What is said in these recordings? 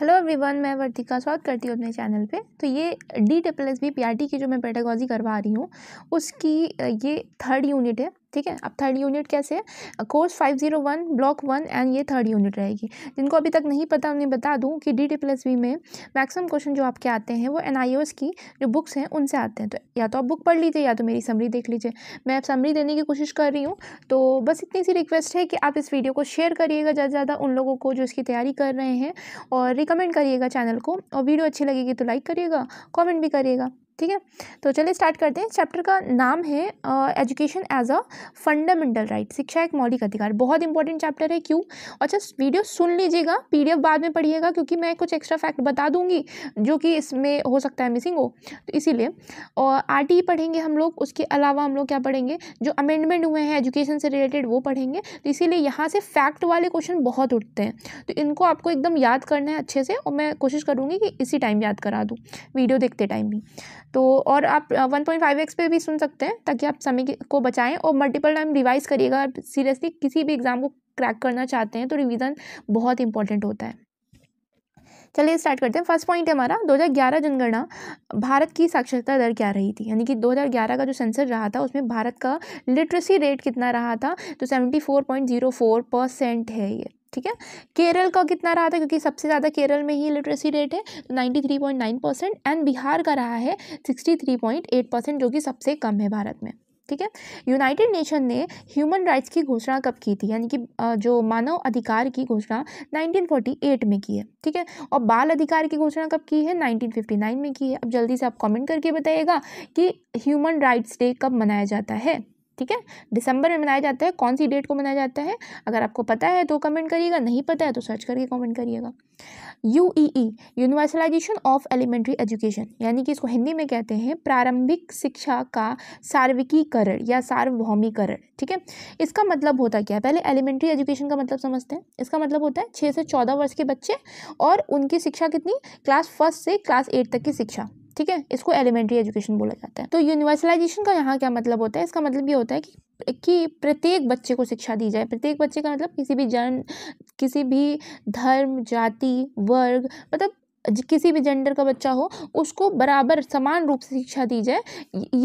hello everyone मैं वर्तिका स्वागत करती हूँ अपने चैनल पे तो ये डी टेपल S B P R T की जो मैं पेटागॉजी करवा रही हूँ उसकी ये थर्ड यूनिट है ठीक है अब थर्ड यूनिट कैसे है course five zero one block one and ये थर्ड यूनिट रहेगी जिनको अभी तक नहीं पता उन्हें बता दूं कि डी डी प्लस वी में मैक्सिमम क्वेश्चन जो आपके आते हैं वो एन आई ओस की जो बुक्स हैं उनसे आते हैं तो या तो आप बुक पढ़ लीजिए या तो मेरी समरी देख लीजिए मैं अब समरी देने की कोशिश कर रही हूँ तो बस इतनी सी रिक्वेस्ट है कि आप इस वीडियो को शेयर करिएगा ज़्यादा से ज़्यादा उन लोगों को जो इसकी तैयारी कर रहे हैं और रिकमेंड करिएगा चैनल को और वीडियो अच्छी लगेगी तो लाइक करिएगा कॉमेंट भी करिएगा ठीक है तो चलिए स्टार्ट करते हैं चैप्टर का नाम है education as a fundamental right शिक्षा एक मौलिक अधिकार बहुत इंपॉर्टेंट चैप्टर है क्यों अच्छा वीडियो सुन लीजिएगा पीडीएफ बाद में पढ़िएगा क्योंकि मैं कुछ एक्स्ट्रा फैक्ट बता दूंगी जो कि इसमें हो सकता है मिसिंग हो तो इसीलिए और आर e पढ़ेंगे हम लोग उसके अलावा हम लोग क्या पढ़ेंगे जो अमेंडमेंट हुए हैं एजुकेशन से रिलेटेड वो पढ़ेंगे तो इसीलिए यहाँ से फैक्ट वाले क्वेश्चन बहुत उठते हैं तो इनको आपको एकदम याद करना है अच्छे से और मैं कोशिश करूँगी कि इसी टाइम याद करा दूँ वीडियो देखते टाइम भी तो और आप वन पॉइंट फाइव एक्स पे भी सुन सकते हैं ताकि आप समय को बचाएं और मल्टीपल टाइम रिवाइज करिएगा आप सीरियसली किसी भी एग्ज़ाम को क्रैक करना चाहते हैं तो रिवीजन बहुत इंपॉर्टेंट होता है चलिए स्टार्ट करते हैं फर्स्ट पॉइंट है हमारा 2011 जनगणना भारत की साक्षरता दर क्या रही थी यानी कि 2011 का जो सेंसर रहा था उसमें भारत का लिटरेसी रेट कितना रहा था तो 74.04 परसेंट है ये ठीक है केरल का कितना रहा था क्योंकि सबसे ज़्यादा केरल में ही लिटरेसी रेट है तो ninety three point nine percent and Bihar का रहा है sixty three point eight percent जो कि सबसे कम है भारत में ठीक है यूनाइटेड नेशन ने ह्यूमन राइट्स की घोषणा कब की थी यानी कि जो मानव अधिकार की घोषणा 1948 में की है ठीक है और बाल अधिकार की घोषणा कब की है 1959 में की है अब जल्दी से आप कमेंट करके बताइएगा कि ह्यूमन राइट्स डे कब मनाया जाता है ठीक है दिसंबर में मनाया जाता है कौन सी डेट को मनाया जाता है अगर आपको पता है तो कमेंट करिएगा नहीं पता है तो सर्च करके कमेंट करिएगा U E E universalization of elementary education यानी कि इसको हिंदी में कहते हैं प्रारंभिक शिक्षा का सार्विकीकरण या सार्वभौमिकरण ठीक है इसका मतलब होता क्या है पहले एलिमेंट्री एजुकेशन का मतलब समझते हैं इसका मतलब होता है छः से चौदह वर्ष के बच्चे और उनकी शिक्षा कितनी क्लास फर्स्ट से क्लास एट तक की शिक्षा ठीक है इसको एलिमेंट्री एजुकेशन बोला जाता है तो यूनिवर्सलाइजेशन का यहाँ क्या मतलब होता है इसका मतलब ये होता है कि कि प्रत्येक बच्चे को शिक्षा दी जाए प्रत्येक बच्चे का मतलब किसी भी जन किसी भी धर्म जाति वर्ग मतलब किसी भी जेंडर का बच्चा हो उसको बराबर समान रूप से शिक्षा दी जाए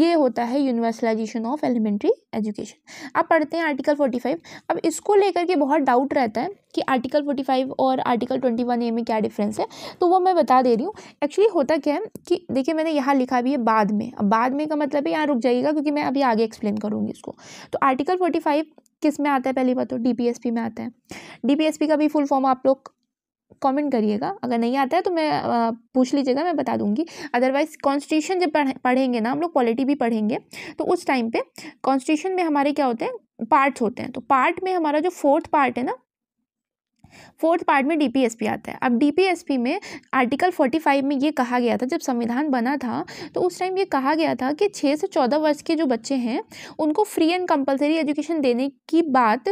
ये होता है यूनिवर्सलाइजेशन ऑफ एलिमेंट्री एजुकेशन अब पढ़ते हैं आर्टिकल फोर्टी फाइव अब इसको लेकर के बहुत डाउट रहता है कि आर्टिकल फोर्टी फाइव और आर्टिकल ट्वेंटी वन ए में क्या डिफरेंस है तो वो मैं बता दे रही हूँ एक्चुअली होता क्या है कि देखिए मैंने यहाँ लिखा भी है बाद में अब बाद में का मतलब है यहाँ रुक जाइएगा क्योंकि मैं अभी आगे एक्सप्लेन करूँगी इसको तो आर्टिकल फोर्टी किस में आता है पहली बात तो डी में आता है डी का भी फुल फॉर्म आप लोग कमेंट करिएगा अगर नहीं आता है तो मैं आ, पूछ लीजिएगा मैं बता दूंगी अदरवाइज कॉन्स्टिट्यूशन जब पढ़, पढ़ेंगे ना हम लोग पॉलिटी भी पढ़ेंगे तो उस टाइम पे कॉन्स्टिट्यूशन में हमारे क्या होते हैं पार्ट्स होते हैं तो पार्ट में हमारा जो फोर्थ पार्ट है ना फोर्थ पार्ट में डीपीएसपी आता है अब डीपीएसपी में आर्टिकल फोर्टी फाइव में ये कहा गया था जब संविधान बना था तो उस टाइम ये कहा गया था कि छः से चौदह वर्ष के जो बच्चे हैं उनको फ्री एंड कंपलसरी एजुकेशन देने की बात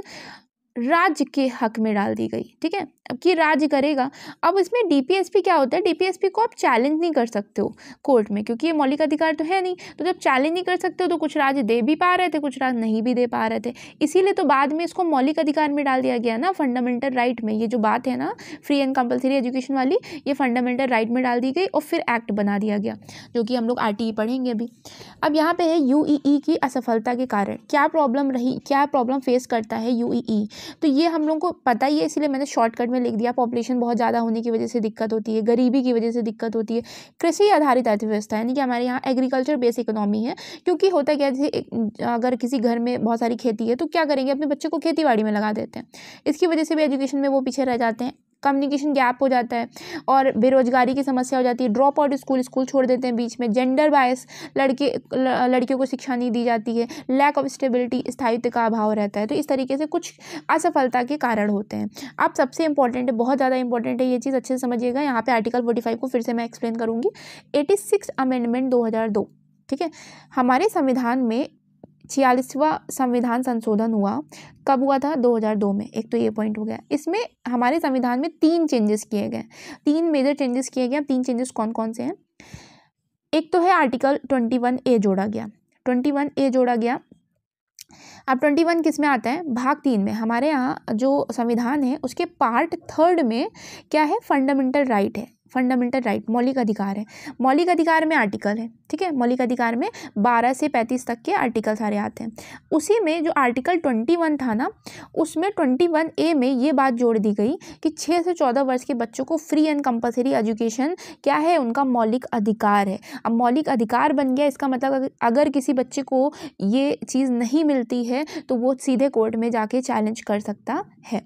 राज्य के हक में डाल दी गई ठीक है अब कि राज्य करेगा अब इसमें डीपीएसपी क्या होता है डीपीएसपी को आप चैलेंज नहीं कर सकते हो कोर्ट में क्योंकि ये मौलिक अधिकार तो है नहीं तो जब चैलेंज नहीं कर सकते हो तो कुछ राज्य दे भी पा रहे थे कुछ राज्य नहीं भी दे पा रहे थे इसीलिए तो बाद में इसको मौलिक अधिकार में डाल दिया गया ना फंडामेंटल राइट में ये जो बात है ना फ्री एंड कंपल्सरी एजुकेशन वाली ये फंडामेंटल राइट में डाल दी गई और फिर एक्ट बना दिया गया जो कि हम लोग आर e पढ़ेंगे अभी अब यहाँ पर है यू e e की असफलता के कारण क्या प्रॉब्लम रही क्या प्रॉब्लम फेस करता है यू तो ये हम लोगों को पता ही है इसलिए मैंने शॉर्टकट में लिख दिया पॉपुलेशन बहुत ज़्यादा होने की वजह से दिक्कत होती है गरीबी की वजह से दिक्कत होती है कृषि आधारित अर्थव्यवस्था यानी कि हमारे यहाँ एग्रीकल्चर बेस इकोनॉमी है क्योंकि होता क्या है जैसे अगर किसी घर में बहुत सारी खेती है तो क्या करेंगे अपने बच्चे को खेती में लगा देते हैं इसकी वजह से भी एजुकेशन में वो पीछे रह जाते हैं कम्युनिकेशन गैप हो जाता है और बेरोजगारी की समस्या हो जाती है ड्रॉप आउट स्कूल स्कूल छोड़ देते हैं बीच में जेंडर बायस लड़के लड़कियों को शिक्षा नहीं दी जाती है लैक ऑफ स्टेबिलिटी स्थायित्व का अभाव रहता है तो इस तरीके से कुछ असफलता के कारण होते हैं आप सबसे इंपॉर्टेंट है बहुत ज़्यादा इंपॉर्टेंट है ये चीज़ अच्छे से समझिएगा यहाँ पर आर्टिकल फोर्टी फाइव को फिर से मैं एक्सप्लेन करूँगी एटी सिक्स अमेंडमेंट दो हज़ार दो ठीक है हमारे संविधान में छियालीसवा संविधान संशोधन हुआ कब हुआ था 2002 में एक तो ये पॉइंट हो गया इसमें हमारे संविधान में तीन चेंजेस किए गए तीन मेजर चेंजेस किए गए तीन चेंजेस कौन कौन से हैं एक तो है आर्टिकल ट्वेंटी वन ए जोड़ा गया ट्वेंटी वन ए जोड़ा गया अब ट्वेंटी वन किस में आता है भाग तीन में हमारे यहाँ जो संविधान है उसके पार्ट थर्ड में क्या है फंडामेंटल राइट है फंडामेंटल राइट मौलिक अधिकार है मौलिक अधिकार में आर्टिकल है ठीक है मौलिक अधिकार में बारह से पैंतीस तक के आर्टिकल सारे आते हैं उसी में जो आर्टिकल ट्वेंटी वन था ना उसमें ट्वेंटी वन ए में ये बात जोड़ दी गई कि छः से चौदह वर्ष के बच्चों को फ्री एंड कंपलसरी एजुकेशन क्या है उनका मौलिक अधिकार है अब मौलिक अधिकार बन गया इसका मतलब अगर किसी बच्चे को ये चीज़ नहीं मिलती है तो वो सीधे कोर्ट में जाके चैलेंज कर सकता है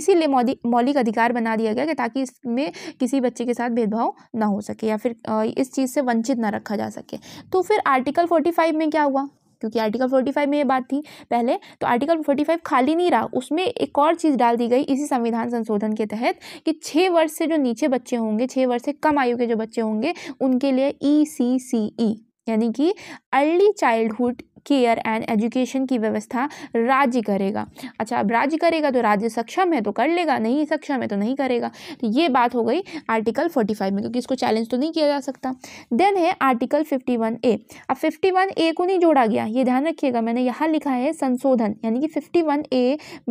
इसीलिए मौलिक अधिकार बना दिया गया कि ताकि इसमें किसी बच्चे के साथ साथ भेदभाव ना हो सके या फिर इस चीज़ से वंचित ना रखा जा सके तो फिर आर्टिकल फोर्टी फाइव में क्या हुआ क्योंकि आर्टिकल फोर्टी फाइव में ये बात थी पहले तो आर्टिकल फोर्टी फाइव खाली नहीं रहा उसमें एक और चीज़ डाल दी गई इसी संविधान संशोधन के तहत कि छः वर्ष से जो नीचे बच्चे होंगे छः वर्ष से कम आयु के जो बच्चे होंगे उनके लिए ई सी सी ई यानी कि early childhood care and education की व्यवस्था राज्य करेगा अच्छा अब राज्य करेगा तो राज्य सक्षम है तो कर लेगा नहीं सक्षम है तो नहीं करेगा तो ये बात हो गई आर्टिकल फोर्टी फाइव में क्योंकि इसको चैलेंज तो नहीं किया जा सकता देन है आर्टिकल फिफ्टी वन ए अब फिफ्टी वन ए को नहीं जोड़ा गया ये ध्यान रखिएगा मैंने यहाँ लिखा है संशोधन यानी कि फिफ्टी वन ए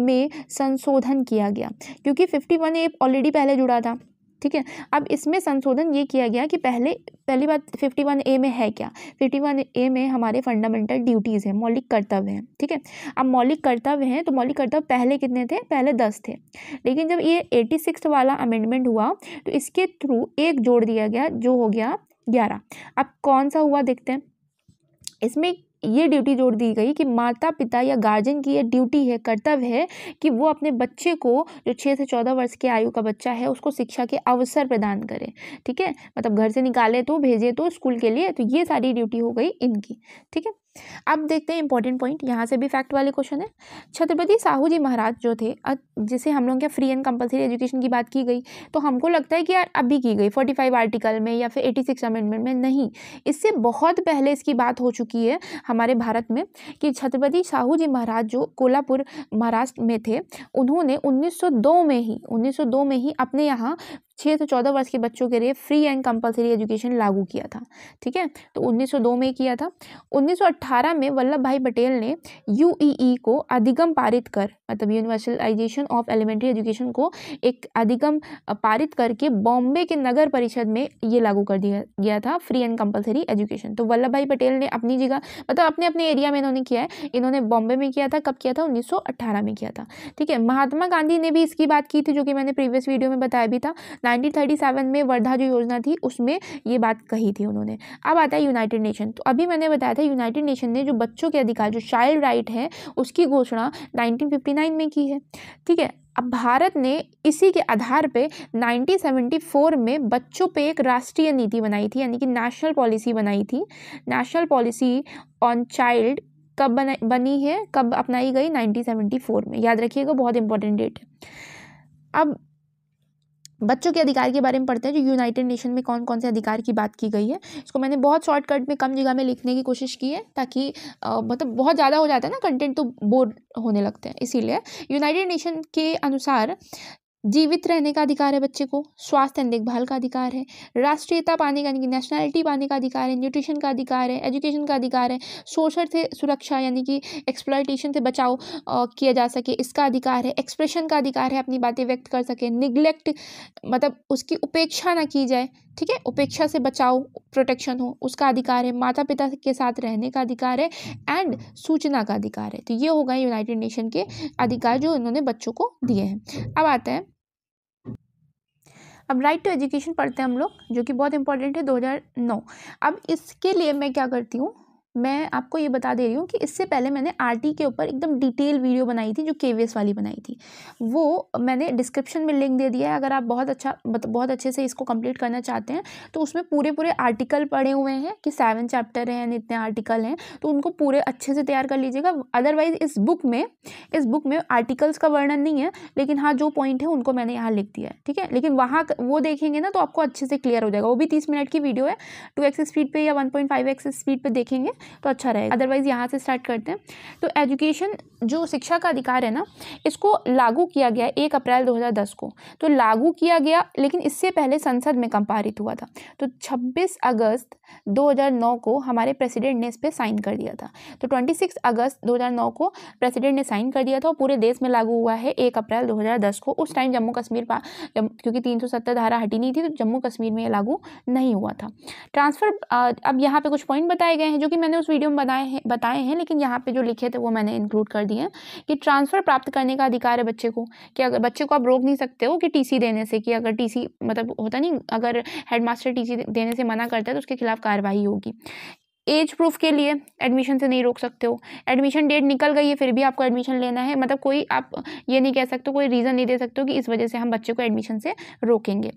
में संशोधन किया गया क्योंकि फिफ्टी वन ए ऑलरेडी पहले जुड़ा था ठीक है अब इसमें संशोधन ये किया गया कि पहले पहली बात फिफ्टी वन ए में है क्या फिफ्टी वन ए में हमारे फंडामेंटल ड्यूटीज़ हैं मौलिक कर्तव्य हैं ठीक है अब मौलिक कर्तव्य हैं तो मौलिक कर्तव्य पहले कितने थे पहले दस थे लेकिन जब ये एटी सिक्स वाला अमेंडमेंट हुआ तो इसके थ्रू एक जोड़ दिया गया जो हो गया ग्यारह अब कौन सा हुआ देखते हैं इसमें ये ड्यूटी जोड़ दी गई कि माता पिता या गार्जियन की ये ड्यूटी है कर्तव्य है कि वो अपने बच्चे को जो छः से चौदह वर्ष के आयु का बच्चा है उसको शिक्षा के अवसर प्रदान करें ठीक है मतलब घर से निकाले तो भेजे तो स्कूल के लिए तो ये सारी ड्यूटी हो गई इनकी ठीक है अब देखते हैं इंपॉर्टेंट पॉइंट यहाँ से भी फैक्ट वाले क्वेश्चन है छत्रपति साहू जी महाराज जो थे जिसे हम लोग क्या फ्री एंड कंपलसरी एजुकेशन की बात की गई तो हमको लगता है कि यार अभी की गई फोर्टी फाइव आर्टिकल में या फिर एटी सिक्स अमेंडमेंट में नहीं इससे बहुत पहले इसकी बात हो चुकी है हमारे भारत में कि छत्रपति साहू जी महाराज जो कोल्हापुर महाराष्ट्र में थे उन्होंने उन्नीस में ही उन्नीस में ही अपने यहाँ छः से चौदह वर्ष के बच्चों के लिए फ्री एंड कंपलसरी एजुकेशन लागू किया था ठीक है तो 1902 में किया था 1918 में वल्लभ भाई पटेल ने यू e e को अधिगम पारित कर मतलब यूनिवर्सलाइजेशन ऑफ एलिमेंट्री एजुकेशन को एक अधिगम पारित करके बॉम्बे के नगर परिषद में ये लागू कर दिया गया था फ्री एंड कंपलसरी एजुकेशन तो वल्लभ भाई पटेल ने अपनी जगह मतलब अपने अपने एरिया में इन्होंने किया है इन्होंने बॉम्बे में किया था कब किया था उन्नीस में किया था ठीक है महात्मा गांधी ने भी इसकी बात की थी जो कि मैंने प्रीवियस वीडियो में बताया भी था 1937 में वर्धा जो योजना थी उसमें ये बात कही थी उन्होंने अब आता है यूनाइटेड नेशन तो अभी मैंने बताया था यूनाइटेड नेशन ने जो बच्चों के अधिकार जो चाइल्ड राइट है उसकी घोषणा 1959 में की है ठीक है अब भारत ने इसी के आधार पे 1974 में बच्चों पे एक राष्ट्रीय नीति बनाई थी यानी कि नेशनल पॉलिसी बनाई थी नेशनल पॉलिसी ऑन चाइल्ड कब बना बनी है कब अपनाई गई 1974 में याद रखिएगा बहुत इंपॉर्टेंट डेट है अब बच्चों के अधिकार के बारे में पढ़ते हैं जो यूनाइटेड नेशन में कौन कौन से अधिकार की बात की गई है इसको मैंने बहुत शॉर्टकट में कम जगह में लिखने की कोशिश की है ताकि मतलब बहुत ज़्यादा हो जाता है ना कंटेंट तो बोर होने लगते हैं इसीलिए यूनाइटेड नेशन के अनुसार जीवित रहने का अधिकार है बच्चे को स्वास्थ्य एंड देखभाल का अधिकार है राष्ट्रीयता पाने का यानी कि नेशनैलिटी पाने का अधिकार है न्यूट्रिशन का अधिकार है एजुकेशन का अधिकार है शोषण से सुरक्षा यानी कि एक्सप्लाइटेशन से बचाव किया जा सके इसका अधिकार है एक्सप्रेशन का अधिकार है अपनी बातें व्यक्त कर सके निग्लेक्ट मतलब उसकी उपेक्षा ना की जाए ठीक है उपेक्षा से बचाओ प्रोटेक्शन हो उसका अधिकार है माता पिता के साथ रहने का अधिकार है एंड सूचना का अधिकार है तो ये होगा यूनाइटेड नेशन के अधिकार जो इन्होंने बच्चों को दिए हैं अब आते हैं अब राइट टू एजुकेशन पढ़ते हैं हम लोग जो कि बहुत इंपॉर्टेंट है 2009 अब इसके लिए मैं क्या करती हूँ मैं आपको ये बता दे रही हूँ कि इससे पहले मैंने आरटी के ऊपर एकदम डिटेल वीडियो बनाई थी जो के वाली बनाई थी वो मैंने डिस्क्रिप्शन में लिंक दे दिया है अगर आप बहुत अच्छा बहुत अच्छे से इसको कंप्लीट करना चाहते हैं तो उसमें पूरे पूरे आर्टिकल पढ़े हुए हैं कि सेवन चैप्टर हैं इतने आर्टिकल हैं तो उनको पूरे अच्छे से तैयार कर लीजिएगा अदरवाइज इस बुक में इस बुक में आर्टिकल्स का वर्णन नहीं है लेकिन हाँ जो पॉइंट है उनको मैंने यहाँ लिख दिया है ठीक है लेकिन वहाँ वो देखेंगे ना तो आपको अच्छे से क्लियर हो जाएगा वो भी तीस मिनट की वीडियो है टू एक्स स्पीड पर या one point five X speed पर देखेंगे तो अच्छा रहेगा अदरवाइज़ यहाँ से स्टार्ट करते हैं तो एजुकेशन जो शिक्षा का अधिकार है ना इसको लागू किया गया एक अप्रैल 2010 को तो लागू किया गया लेकिन इससे पहले संसद में कंपारित हुआ था तो 26 अगस्त 2009 को हमारे प्रेसिडेंट ने इस पर साइन कर दिया था तो 26 अगस्त 2009 को प्रेसिडेंट ने साइन कर दिया था और पूरे देश में लागू हुआ है एक अप्रैल 2010 को उस टाइम जम्मू कश्मीर पा क्योंकि तीन धारा हटी नहीं थी तो जम्मू कश्मीर में ये लागू नहीं हुआ था ट्रांसफ़र अब यहाँ पर कुछ पॉइंट बताए गए हैं जो कि मैं मैंने उस वीडियो में बताए हैं बताए हैं लेकिन यहाँ पे जो लिखे थे वो मैंने इंक्लूड कर दिए हैं कि ट्रांसफ़र प्राप्त करने का अधिकार है बच्चे को कि अगर बच्चे को आप रोक नहीं सकते हो कि टीसी देने से कि अगर टीसी मतलब होता नहीं अगर हेडमास्टर टीसी देने से मना करता है तो उसके खिलाफ कार्रवाई होगी एज प्रूफ के लिए एडमिशन से नहीं रोक सकते हो एडमिशन डेट निकल गई है फिर भी आपको एडमिशन लेना है मतलब कोई आप ये नहीं कह सकते कोई रीज़न नहीं दे सकते हो कि इस वजह से हम बच्चे को एडमिशन से रोकेंगे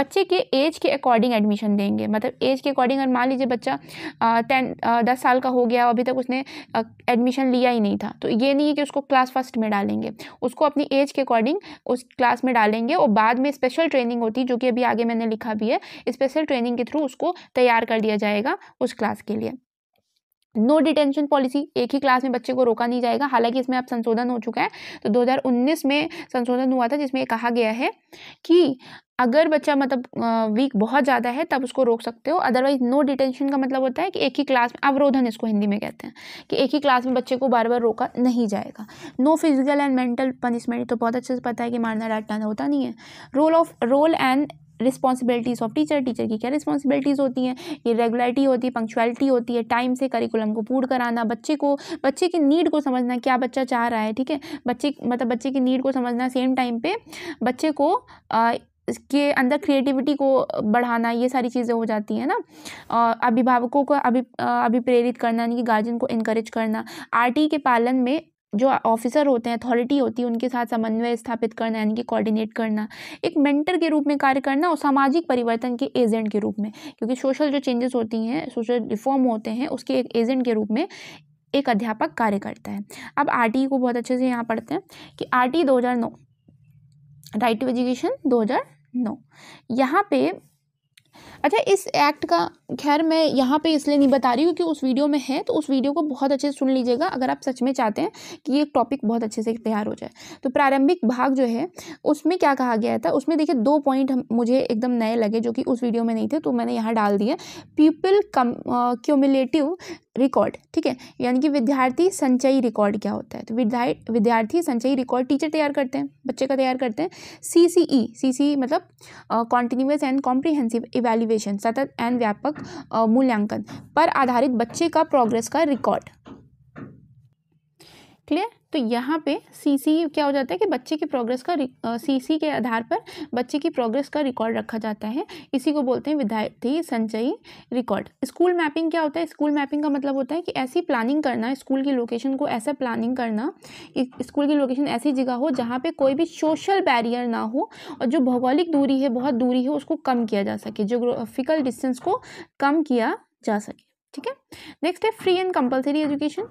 बच्चे के एज के अकॉर्डिंग एडमिशन देंगे मतलब एज के अकॉर्डिंग अगर मान लीजिए बच्चा टेन दस साल का हो गया अभी तक उसने एडमिशन लिया ही नहीं था तो ये नहीं है कि उसको क्लास फर्स्ट में डालेंगे उसको अपनी एज के अकॉर्डिंग उस क्लास में डालेंगे और बाद में स्पेशल ट्रेनिंग होती है जो कि अभी आगे मैंने लिखा भी है स्पेशल ट्रेनिंग के थ्रू उसको तैयार कर दिया जाएगा उस क्लास के लिए नो डिटेंशन पॉलिसी एक ही क्लास में बच्चे को रोका नहीं जाएगा हालांकि इसमें अब संशोधन हो चुका है तो 2019 में संशोधन हुआ था जिसमें कहा गया है कि अगर बच्चा मतलब वीक बहुत ज़्यादा है तब उसको रोक सकते हो अदरवाइज नो डिटेंशन का मतलब होता है कि एक ही क्लास में अवरोधन इसको हिंदी में कहते हैं कि एक ही क्लास में बच्चे को बार बार रोका नहीं जाएगा no physical and mental punishment तो बहुत अच्छे से पता है कि मारना डांटना होता नहीं है role of role and responsibilities of teacher teacher की क्या रिस्पॉन्सिबिलिटीज़ होती हैं ये रेगुलरिटी होती है पंक्चुअलिटी होती है टाइम से करिकुलम को पूर्ण कराना बच्चे को बच्चे की नीड को समझना क्या बच्चा चाह रहा है ठीक है बच्चे मतलब बच्चे की नीड को समझना सेम टाइम पे बच्चे को आ, के अंदर क्रिएटिविटी को बढ़ाना ये सारी चीज़ें हो जाती हैं ना अभिभावकों को अभी अभिप्रेरित करना यानी कि गार्जियन को इनक्रेज करना आरटी के पालन में जो ऑफिसर होते हैं अथॉरिटी होती है उनके साथ समन्वय स्थापित करना यानी कि कोऑर्डिनेट करना एक मेंटर के रूप में कार्य करना और सामाजिक परिवर्तन के एजेंट के रूप में क्योंकि सोशल जो चेंजेस होती हैं सोशल रिफॉर्म होते हैं उसके एक एजेंट के रूप में एक अध्यापक कार्य करता है अब आर e को बहुत अच्छे से यहाँ पढ़ते हैं कि R T right to education दो हज़ार नौ यहाँ पे अच्छा इस एक्ट का खैर मैं यहाँ पे इसलिए नहीं बता रही हूँ क्योंकि उस वीडियो में है तो उस वीडियो को बहुत अच्छे से सुन लीजिएगा अगर आप सच में चाहते हैं कि ये टॉपिक बहुत अच्छे से तैयार हो जाए तो प्रारंभिक भाग जो है उसमें क्या कहा गया था उसमें देखिए दो पॉइंट मुझे एकदम नए लगे जो कि उस वीडियो में नहीं थे तो मैंने यहाँ डाल दिए पीपल कम क्यूमुलेटिव रिकॉर्ड ठीक है यानी कि विद्यार्थी संचयी रिकॉर्ड क्या होता है तो विद्यार्थी संचयी रिकॉर्ड टीचर तैयार करते हैं बच्चे का तैयार करते हैं सी सी ई सी सी मतलब कॉन्टिन्यूस एंड कॉम्प्रिहेंसिव इवेल्युएशन सतत एंड व्यापक मूल्यांकन पर आधारित बच्चे का प्रोग्रेस का रिकॉर्ड क्लियर तो यहाँ पे सीसी क्या हो जाता है कि बच्चे की प्रोग्रेस का सीसी के आधार पर बच्चे की प्रोग्रेस का रिकॉर्ड रखा जाता है इसी को बोलते हैं विद्यार्थी संचयी रिकॉर्ड स्कूल मैपिंग क्या होता है स्कूल मैपिंग का मतलब होता है कि ऐसी प्लानिंग करना स्कूल की लोकेशन को ऐसा प्लानिंग करना स्कूल की लोकेशन ऐसी जगह हो जहाँ पर कोई भी सोशल बैरियर ना हो और जो भौगोलिक दूरी है बहुत दूरी है उसको कम किया जा सके जोग्राफिकल डिस्टेंस को कम किया जा सके ठीक है नेक्स्ट है फ्री एंड कंपलसरी एजुकेशन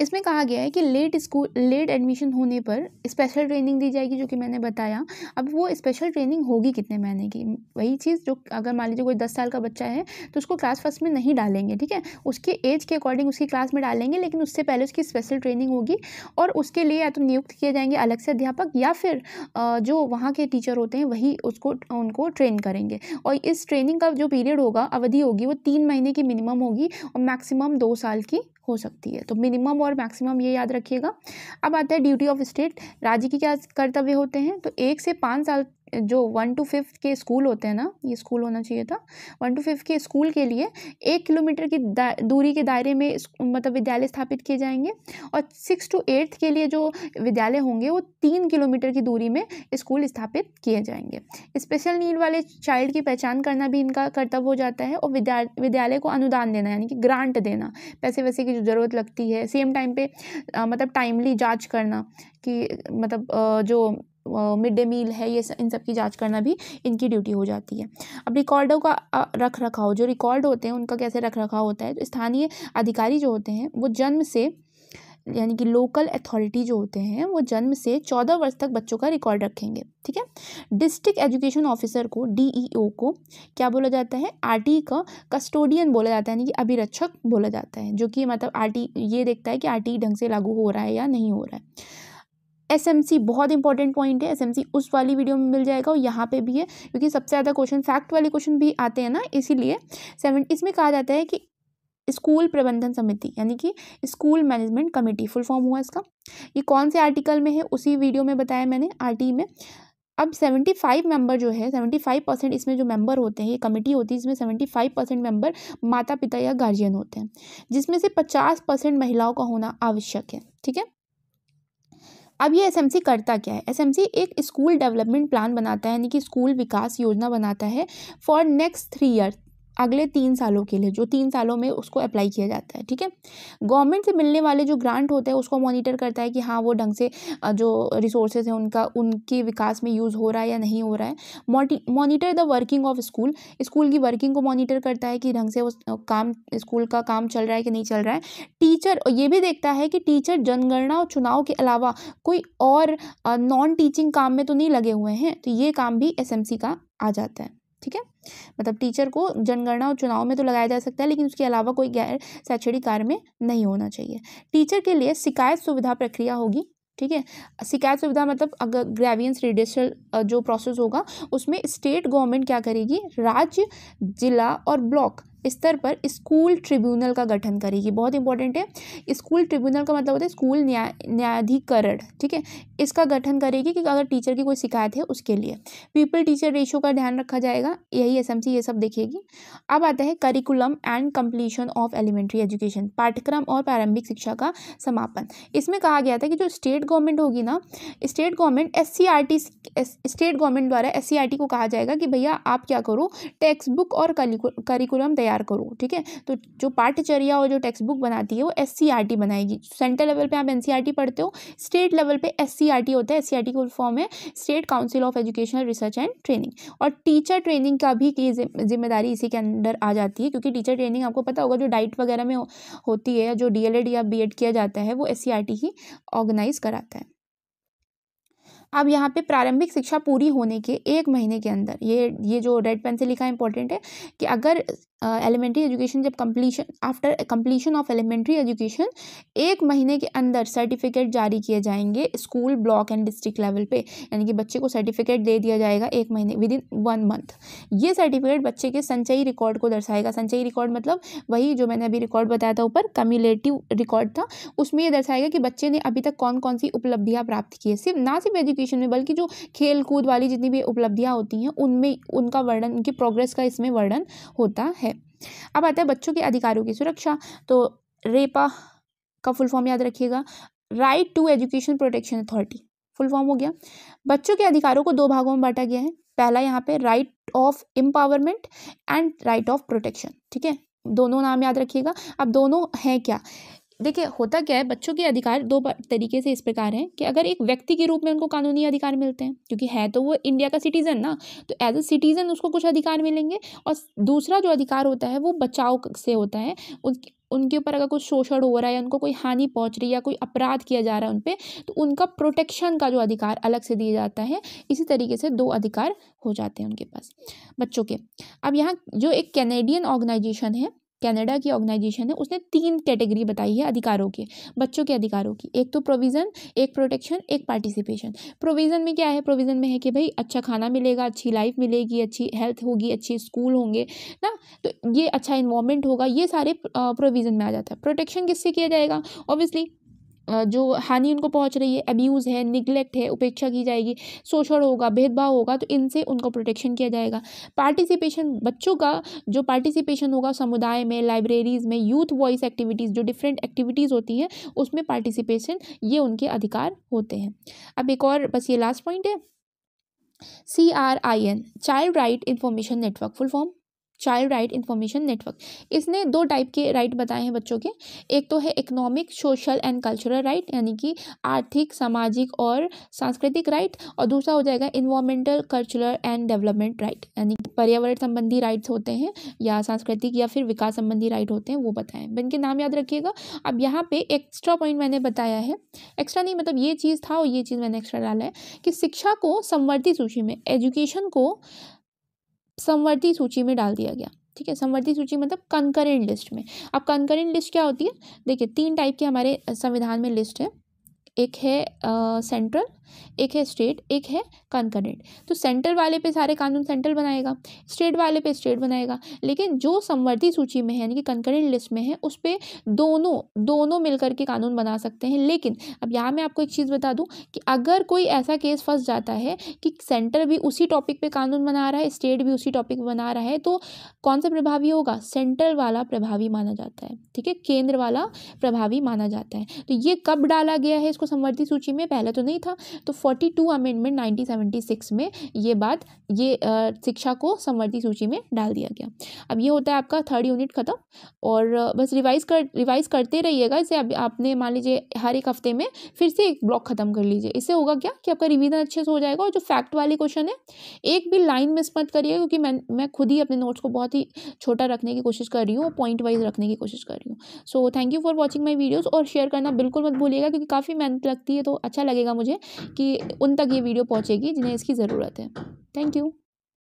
इसमें कहा गया है कि लेट स्कूल लेट एडमिशन होने पर स्पेशल ट्रेनिंग दी जाएगी जो कि मैंने बताया अब वो स्पेशल ट्रेनिंग होगी कितने महीने की वही चीज़ जो अगर मान लीजिए कोई दस साल का बच्चा है तो उसको क्लास फर्स्ट में नहीं डालेंगे ठीक है उसके एज के अकॉर्डिंग उसकी क्लास में डालेंगे लेकिन उससे पहले उसकी स्पेशल ट्रेनिंग होगी और उसके लिए या तो नियुक्त किए जाएंगे अलग से अध्यापक या फिर जो वहाँ के टीचर होते हैं वही उसको उनको ट्रेन करेंगे और इस ट्रेनिंग का जो पीरियड होगा अवधि होगी वो तीन महीने की मिनिमम होगी और मैक्सिमम दो साल की हो सकती है तो मिनिमम और मैक्सिमम ये याद रखिएगा अब आता है ड्यूटी ऑफ स्टेट राज्य के क्या कर्तव्य होते हैं तो एक से पाँच साल जो वन टू फिफ्थ के स्कूल होते हैं ना ये स्कूल होना चाहिए था वन टू फिफ्थ के स्कूल के लिए एक किलोमीटर की दूरी के दायरे में मतलब विद्यालय स्थापित किए जाएंगे और सिक्स टू एट्थ के लिए जो विद्यालय होंगे वो तीन किलोमीटर की दूरी में स्कूल स्थापित किए जाएंगे स्पेशल नीड वाले चाइल्ड की पहचान करना भी इनका कर्तव्य हो जाता है और विद्या विद्यालय को अनुदान देना यानी कि ग्रांट देना पैसे वैसे की जो ज़रूरत लगती है सेम टाइम पे मतलब टाइमली जाँच करना कि मतलब जो मिड डे मील है ये इन सब की जांच करना भी इनकी ड्यूटी हो जाती है अब रिकॉर्डों का रख रखाव जो रिकॉर्ड होते हैं उनका कैसे रख रखाव होता है तो स्थानीय अधिकारी जो होते हैं वो जन्म से यानी कि लोकल अथॉरिटी जो होते हैं वो जन्म से चौदह वर्ष तक बच्चों का रिकॉर्ड रखेंगे ठीक है डिस्ट्रिक्ट एजुकेशन ऑफिसर को डीईओ को क्या बोला जाता है आरटी का कस्टोडियन बोला जाता है यानी कि अभिरक्षक बोला जाता है जो कि मतलब आरटी ये देखता है कि आरटी ढंग से लागू हो रहा है या नहीं हो रहा है एसएमसी बहुत इंपॉर्टेंट पॉइंट है एसएमसी उस वाली वीडियो में मिल जाएगा और यहाँ पे भी है क्योंकि सबसे ज़्यादा क्वेश्चन फैक्ट वाले क्वेश्चन भी आते हैं ना इसीलिए सेवन इसमें कहा जाता है कि स्कूल प्रबंधन समिति यानी कि school management committee full form हुआ इसका ये कौन से आर्टिकल में है उसी वीडियो में बताया मैंने आर में अब सेवेंटी फाइव मेंबर जो है सेवेंटी फाइव परसेंट इसमें जो मेंबर होते हैं ये कमेटी होती है इसमें सेवेंटी फाइव परसेंट मेंबर माता पिता या गार्जियन होते हैं जिसमें से पचास परसेंट महिलाओं का होना आवश्यक है ठीक है अब ये एस करता क्या है एस एक स्कूल डेवलपमेंट प्लान बनाता है यानी कि स्कूल विकास योजना बनाता है फॉर नेक्स्ट थ्री ईयर अगले तीन सालों के लिए जो तीन सालों में उसको अप्लाई किया जाता है ठीक है गवर्नमेंट से मिलने वाले जो ग्रांट होते हैं उसको मॉनिटर करता है कि हाँ वो ढंग से जो रिसोर्सेज हैं उनका उनके विकास में यूज़ हो रहा है या नहीं हो रहा है monitor the working of school school की वर्किंग को मॉनिटर करता है कि ढंग से उस काम स्कूल का काम चल रहा है कि नहीं चल रहा है टीचर ये भी देखता है कि टीचर जनगणना और चुनाव के अलावा कोई और नॉन टीचिंग काम में तो नहीं लगे हुए हैं तो ये काम भी एस का आ जाता है ठीक है मतलब टीचर को जनगणना और चुनाव में तो लगाया जा सकता है लेकिन उसके अलावा कोई गैर शैक्षणिक कार्य में नहीं होना चाहिए टीचर के लिए शिकायत सुविधा प्रक्रिया होगी ठीक है शिकायत सुविधा मतलब अगर ग्रेवियंस रिडिशल जो प्रोसेस होगा उसमें स्टेट गवर्नमेंट क्या करेगी राज्य जिला और ब्लॉक स्तर पर स्कूल ट्रिब्यूनल का गठन करेगी बहुत इंपॉर्टेंट है स्कूल ट्रिब्यूनल का मतलब होता है स्कूल न्याय न्यायाधिकरण ठीक है इसका गठन करेगी कि अगर टीचर की कोई शिकायत है उसके लिए पीपल टीचर रेशो का ध्यान रखा जाएगा यही एस ये सब देखेगी अब आता है curriculum and completion of elementary education पाठ्यक्रम और प्रारंभिक शिक्षा का समापन इसमें कहा गया था कि जो स्टेट गवर्नमेंट होगी ना state government S state government द्वारा एस को कहा जाएगा कि भैया आप क्या करो टेक्स्ट बुक और करिकुलम तैयार तैयार करूँ ठीक है तो जो पाठचर्या और जो टेक्स्ट बुक बनाती है वो एस e बनाएगी सेंट्रल लेवल पर आप एन e पढ़ते हो स्टेट लेवल पर एस होता है एस का फॉर्म है state council of educational research and training और टीचर ट्रेनिंग का भी की जिम्मेदारी इसी के अंदर आ जाती है क्योंकि टीचर ट्रेनिंग आपको पता होगा जो डाइट वगैरह में होती है जो डीएलएड या बीएड किया जाता है वो एस e ही ऑर्गेनाइज कराता है अब यहाँ पे प्रारंभिक शिक्षा पूरी होने के एक महीने के अंदर ये ये जो रेड पेन से लिखा इंपॉर्टेंट है कि अगर एलिमेंट्री एजुकेशन जब completion after completion of elementary education एक महीने के अंदर सर्टिफिकेट जारी किए जाएंगे school block and district level पे यानी कि बच्चे को सर्टिफिकेट दे दिया जाएगा एक महीने विद इन वन मंथ ये सर्टिफिकेट बच्चे के संचयी रिकॉर्ड को दर्शाएगा संचयी रिकॉर्ड मतलब वही जो मैंने अभी रिकॉर्ड बताया था ऊपर कम्यूलेटिव रिकॉर्ड था उसमें यह दर्शाएगा कि बच्चे ने अभी तक कौन कौन सी उपलब्धियाँ प्राप्त की है सिर्फ ना सिर्फ एजुकेशन में बल्कि जो खेल कूद वाली जितनी भी उपलब्धियाँ होती हैं उनमें उनका वर्णन उनकी प्रोग्रेस का इसमें वर्णन होता है अब आता है बच्चों के अधिकारों की सुरक्षा तो रेपा का फुल फॉर्म याद रखिएगा right to education protection authority full form हो गया बच्चों के अधिकारों को दो भागों में बांटा गया है पहला यहाँ पे right of empowerment and right of protection ठीक है दोनों नाम याद रखिएगा अब दोनों हैं क्या देखिए होता क्या है बच्चों के अधिकार दो तरीके से इस प्रकार हैं कि अगर एक व्यक्ति के रूप में उनको कानूनी अधिकार मिलते हैं क्योंकि है तो वो इंडिया का सिटीज़न ना तो एज अ सिटीज़न उसको कुछ अधिकार मिलेंगे और दूसरा जो अधिकार होता है वो बचाव से होता है उनके उनके ऊपर अगर कोई शोषण हो रहा है या उनको कोई हानि पहुंच रही है या कोई अपराध किया जा रहा है उन पर तो उनका प्रोटेक्शन का जो अधिकार अलग से दिया जाता है इसी तरीके से दो अधिकार हो जाते हैं उनके पास बच्चों के अब यहाँ जो एक कैनेडियन ऑर्गेनाइजेशन है कनाडा की ऑर्गेनाइजेशन है उसने तीन कैटेगरी बताई है अधिकारों के बच्चों के अधिकारों की एक तो प्रोविज़न एक प्रोटेक्शन एक पार्टिसिपेशन प्रोविज़न में क्या है प्रोविज़न में है कि भाई अच्छा खाना मिलेगा अच्छी लाइफ मिलेगी अच्छी हेल्थ होगी अच्छे स्कूल होंगे ना तो ये अच्छा इन्वॉर्मेंट होगा ये सारे प्रोविज़न में आ जाता है प्रोटेक्शन किससे किया जाएगा ऑब्वियसली जो हानि उनको पहुंच रही है अब्यूज़ है निगलेक्ट है उपेक्षा की जाएगी शोषण होगा भेदभाव होगा तो इनसे उनको प्रोटेक्शन किया जाएगा पार्टिसिपेशन बच्चों का जो पार्टिसिपेशन होगा समुदाय में लाइब्रेरीज़ में यूथ वॉइस एक्टिविटीज़ जो डिफरेंट एक्टिविटीज़ होती हैं उसमें पार्टिसिपेशन ये उनके अधिकार होते हैं अब एक और बस ये लास्ट पॉइंट है C R I N child right information network full form child right information network इसने दो टाइप के राइट बताए हैं बच्चों के एक तो है economic social and cultural right यानी कि आर्थिक सामाजिक और सांस्कृतिक राइट और दूसरा हो जाएगा environmental cultural and development right यानी पर्यावरण संबंधी राइट्स होते हैं या सांस्कृतिक या फिर विकास संबंधी राइट होते हैं वो बताएं इनके नाम याद रखिएगा अब यहाँ पे एक्स्ट्रा पॉइंट मैंने बताया है एक्स्ट्रा नहीं मतलब ये चीज़ था और ये चीज़ मैंने एक्स्ट्रा डाला है कि शिक्षा को संवर्धित सूची में एजुकेशन को संवर्ती सूची में डाल दिया गया ठीक है संवर्ती सूची मतलब कंकरेंट लिस्ट में अब कंकरेंट लिस्ट क्या होती है देखिए तीन टाइप के हमारे संविधान में लिस्ट है एक है सेंट्रल एक है स्टेट एक है कॉन्करेंट तो सेंट्रल वाले पे सारे कानून सेंट्रल बनाएगा स्टेट वाले पे स्टेट बनाएगा लेकिन जो संवर्धी सूची में है यानी कि कंकरेंट लिस्ट में है उस पर दोनों दोनों मिलकर के कानून बना सकते हैं लेकिन अब यहाँ मैं आपको एक चीज़ बता दूँ कि अगर कोई ऐसा केस फंस जाता है कि सेंटर भी उसी टॉपिक पर कानून बना रहा है स्टेट भी उसी टॉपिक बना रहा है तो कौन सा प्रभावी होगा सेंट्रल वाला प्रभावी माना जाता है ठीक है केंद्र वाला प्रभावी माना जाता है तो ये कब डाला गया है इसको संवर्धी सूची में पहले तो नहीं था तो forty two amendment nineteen seventy six में ये बात ये शिक्षा को संवर्ती सूची में डाल दिया गया अब ये होता है आपका थर्ड यूनिट ख़त्म और बस रिवाइज कर रिवाइज करते रहिएगा इसे अब आपने मान लीजिए हर एक हफ्ते में फिर से एक ब्लॉक ख़त्म कर लीजिए इससे होगा क्या कि आपका रिविजन अच्छे से हो जाएगा और जो फैक्ट वाले क्वेश्चन है एक भी लाइन मिस मत करिए क्योंकि मैं मैं खुद ही अपने नोट्स को बहुत ही छोटा रखने की कोशिश कर रही हूँ पॉइंट वाइज रखने की कोशिश कर रही हूँ so thank you for watching my videos और शेयर करना बिल्कुल मत भूलिएगा क्योंकि काफ़ी मेहनत लगती है तो अच्छा लगेगा मुझे कि उन तक ये वीडियो पहुँचेगी जिन्हें इसकी ज़रूरत है थैंक यू